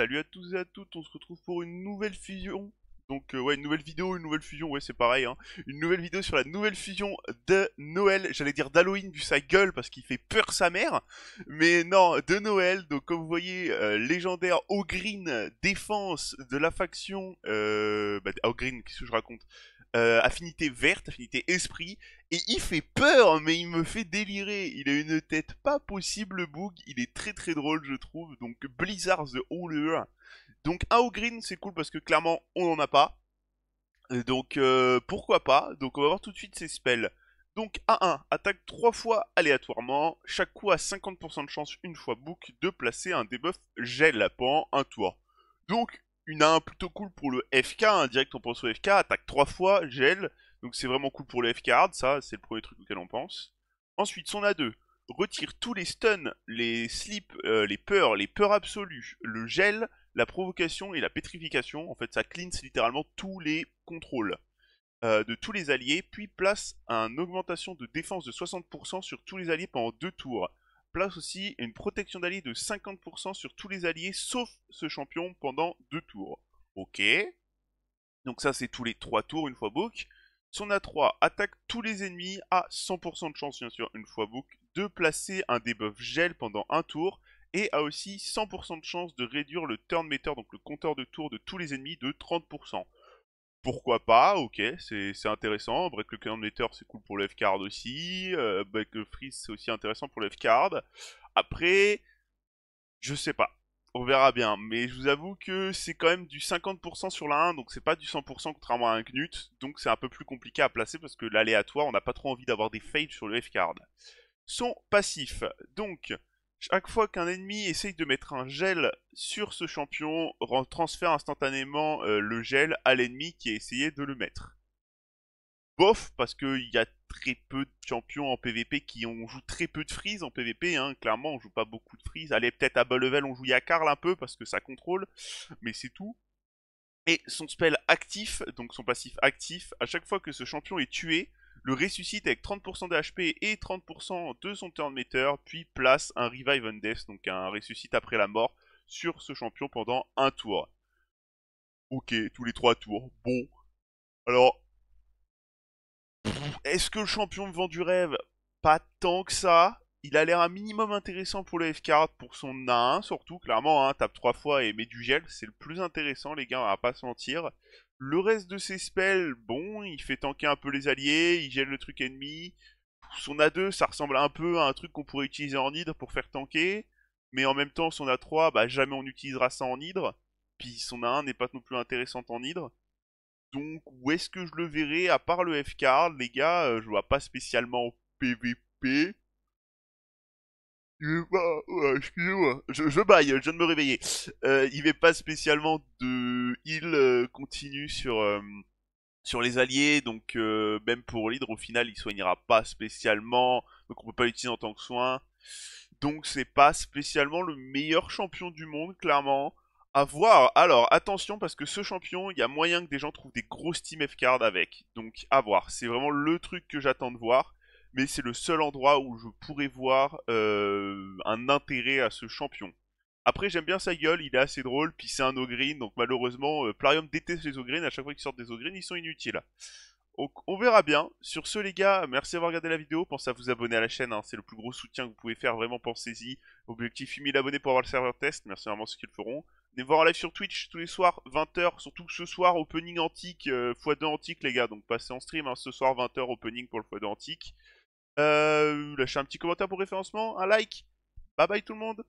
Salut à tous et à toutes, on se retrouve pour une nouvelle fusion. Donc euh, ouais, une nouvelle vidéo, une nouvelle fusion, ouais c'est pareil. Hein. Une nouvelle vidéo sur la nouvelle fusion de Noël, j'allais dire d'Halloween vu sa gueule parce qu'il fait peur sa mère. Mais non, de Noël, donc comme vous voyez, euh, légendaire Ogreen, défense de la faction... Euh, bah, Ogreen, qu'est-ce que je raconte euh, affinité verte, affinité esprit, et il fait peur, mais il me fait délirer. Il a une tête pas possible, Boog. Il est très très drôle, je trouve. Donc Blizzard the Hauler. Donc un green, c'est cool parce que clairement, on n'en a pas. Euh, donc euh, pourquoi pas. Donc on va voir tout de suite ses spells. Donc A1, attaque 3 fois aléatoirement, chaque coup a 50% de chance une fois book de placer un debuff gel pendant un tour. Donc une a 1 plutôt cool pour le FK, hein, direct on pense au FK, attaque 3 fois, gel, donc c'est vraiment cool pour le FK hard, ça c'est le premier truc auquel on pense. Ensuite son A2, retire tous les stuns, les slips, euh, les peurs, les peurs absolues, le gel, la provocation et la pétrification, en fait ça cleanse littéralement tous les contrôles. Euh, de tous les alliés, puis place une augmentation de défense de 60% sur tous les alliés pendant deux tours place aussi une protection d'allié de 50% sur tous les alliés sauf ce champion pendant deux tours. Ok. Donc ça c'est tous les trois tours une fois book. Son A3 attaque tous les ennemis à 100% de chance bien sûr une fois book de placer un debuff gel pendant un tour et a aussi 100% de chance de réduire le turn meter donc le compteur de tours de tous les ennemis de 30% pourquoi pas, ok, c'est intéressant. Break le c'est cool pour le F-Card aussi. Euh, Break le Freeze, c'est aussi intéressant pour le F-Card. Après, je sais pas. On verra bien. Mais je vous avoue que c'est quand même du 50% sur la 1, donc c'est pas du 100% contrairement à un Knut. Donc c'est un peu plus compliqué à placer parce que l'aléatoire, on n'a pas trop envie d'avoir des fades sur le F-Card. Son passif. Donc, chaque fois qu'un ennemi essaye de mettre un gel sur ce champion, transfère instantanément euh, le gel à l'ennemi qui a essayé de le mettre. Bof, parce qu'il y a très peu de champions en PvP qui ont, joué très peu de freeze en PvP, hein. clairement on joue pas beaucoup de freeze. Allez, peut-être à bas level on joue Yakarl un peu parce que ça contrôle, mais c'est tout. Et son spell actif, donc son passif actif, à chaque fois que ce champion est tué, le ressuscite avec 30% HP et 30% de son turn puis place un Revive on Death, donc un ressuscite après la mort, sur ce champion pendant un tour. Ok, tous les trois tours, bon. Alors, est-ce que le champion me vend du rêve Pas tant que ça il a l'air un minimum intéressant pour le f card pour son A1 surtout, clairement, hein, tape 3 fois et met du gel, c'est le plus intéressant, les gars, on va pas se mentir. Le reste de ses spells, bon, il fait tanker un peu les alliés, il gèle le truc ennemi. Son A2, ça ressemble un peu à un truc qu'on pourrait utiliser en hydre pour faire tanker, mais en même temps, son A3, bah jamais on utilisera ça en hydre, puis son A1 n'est pas non plus intéressant en hydre. Donc, où est-ce que je le verrai À part le F-Card, les gars, euh, je vois pas spécialement PvP euh, je, je, baille, je viens de me réveiller. Euh, il n'est pas spécialement de heal euh, continue sur, sur les alliés, donc même pour l'hydre, au final, il soignera pas spécialement, donc on peut pas l'utiliser en tant que soin. Donc c'est pas spécialement le meilleur champion du monde, clairement. À voir. Alors attention parce que ce champion, il y a moyen que des gens trouvent des grosses team F-card avec. Donc à voir. C'est vraiment le truc que j'attends de voir mais c'est le seul endroit où je pourrais voir euh, un intérêt à ce champion. Après, j'aime bien sa gueule, il est assez drôle, puis c'est un Ogreen, donc malheureusement, euh, Plarium déteste les Ogreen, à chaque fois qu'ils sortent des Ogreen, ils sont inutiles. Donc, on verra bien. Sur ce, les gars, merci d'avoir regardé la vidéo. Pensez à vous abonner à la chaîne, hein, c'est le plus gros soutien que vous pouvez faire, vraiment pensez-y. Objectif 1000 abonnés pour avoir le serveur test, merci vraiment ceux qui le feront. Venez voir en live sur Twitch tous les soirs, 20h, surtout ce soir, opening antique, euh, x2 antique, les gars. Donc passez en stream, hein, ce soir, 20h, opening pour le x2 antique. Euh, lâchez un petit commentaire pour référencement, un like. Bye bye tout le monde